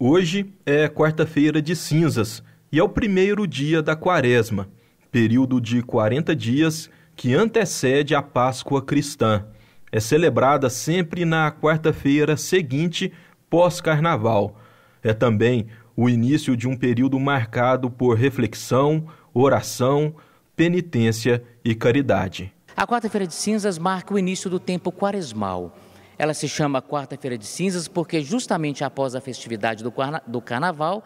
Hoje é quarta-feira de cinzas e é o primeiro dia da quaresma, período de 40 dias que antecede a Páscoa cristã. É celebrada sempre na quarta-feira seguinte, pós-carnaval. É também o início de um período marcado por reflexão, oração, penitência e caridade. A quarta-feira de cinzas marca o início do tempo quaresmal ela se chama Quarta-feira de Cinzas porque, justamente após a festividade do, carna do carnaval,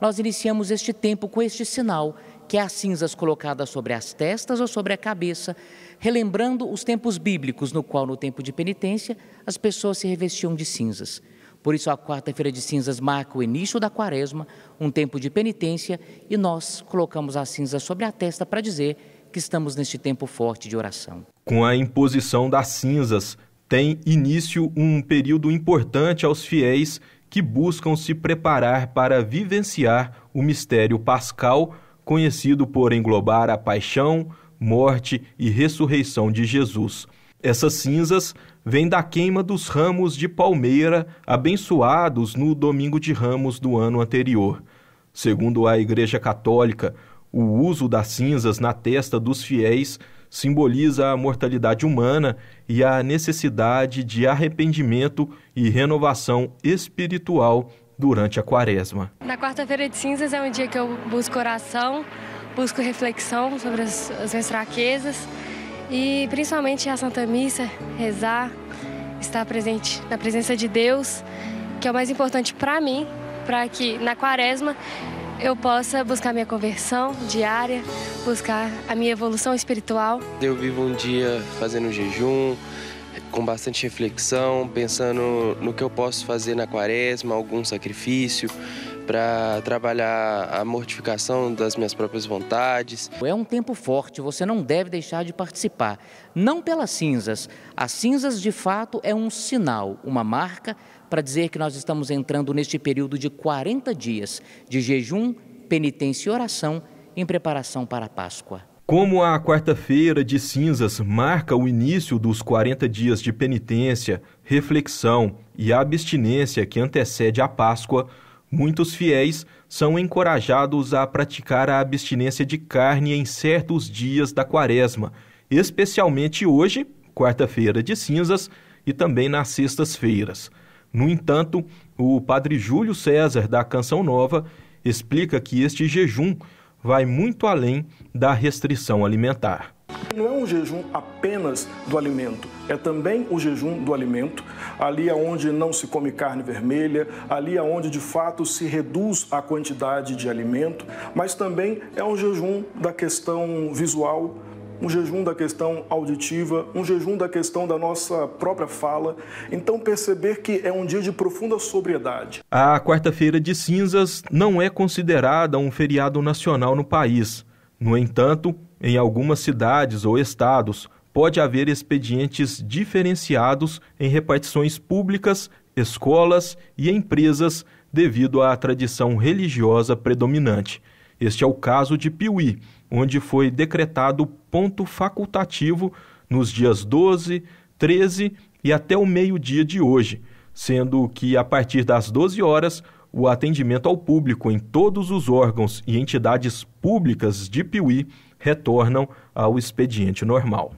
nós iniciamos este tempo com este sinal, que é as cinzas colocadas sobre as testas ou sobre a cabeça, relembrando os tempos bíblicos, no qual, no tempo de penitência, as pessoas se revestiam de cinzas. Por isso, a quarta-feira de cinzas marca o início da quaresma, um tempo de penitência, e nós colocamos as cinzas sobre a testa para dizer que estamos neste tempo forte de oração. Com a imposição das cinzas, tem início um período importante aos fiéis que buscam se preparar para vivenciar o mistério pascal, conhecido por englobar a paixão, morte e ressurreição de Jesus. Essas cinzas vêm da queima dos ramos de palmeira abençoados no domingo de ramos do ano anterior. Segundo a Igreja Católica, o uso das cinzas na testa dos fiéis simboliza a mortalidade humana e a necessidade de arrependimento e renovação espiritual durante a quaresma. Na quarta-feira de cinzas é um dia que eu busco oração, busco reflexão sobre as, as minhas fraquezas e principalmente a Santa Missa, rezar, estar presente na presença de Deus, que é o mais importante para mim, para que na quaresma eu possa buscar minha conversão diária, buscar a minha evolução espiritual. Eu vivo um dia fazendo jejum, com bastante reflexão, pensando no que eu posso fazer na quaresma, algum sacrifício, para trabalhar a mortificação das minhas próprias vontades. É um tempo forte, você não deve deixar de participar. Não pelas cinzas. As cinzas, de fato, é um sinal, uma marca para dizer que nós estamos entrando neste período de 40 dias de jejum, penitência e oração em preparação para a Páscoa. Como a quarta-feira de cinzas marca o início dos 40 dias de penitência, reflexão e abstinência que antecede a Páscoa, Muitos fiéis são encorajados a praticar a abstinência de carne em certos dias da quaresma, especialmente hoje, quarta-feira de cinzas, e também nas sextas-feiras. No entanto, o padre Júlio César, da Canção Nova, explica que este jejum vai muito além da restrição alimentar. Não é um jejum apenas do alimento, é também o jejum do alimento, ali aonde é não se come carne vermelha, ali aonde é de fato se reduz a quantidade de alimento, mas também é um jejum da questão visual, um jejum da questão auditiva, um jejum da questão da nossa própria fala. Então, perceber que é um dia de profunda sobriedade. A Quarta-feira de Cinzas não é considerada um feriado nacional no país. No entanto, em algumas cidades ou estados, pode haver expedientes diferenciados em repartições públicas, escolas e empresas devido à tradição religiosa predominante. Este é o caso de Piuí, onde foi decretado ponto facultativo nos dias 12, 13 e até o meio-dia de hoje, sendo que a partir das 12 horas o atendimento ao público em todos os órgãos e entidades públicas de Piuí retornam ao expediente normal.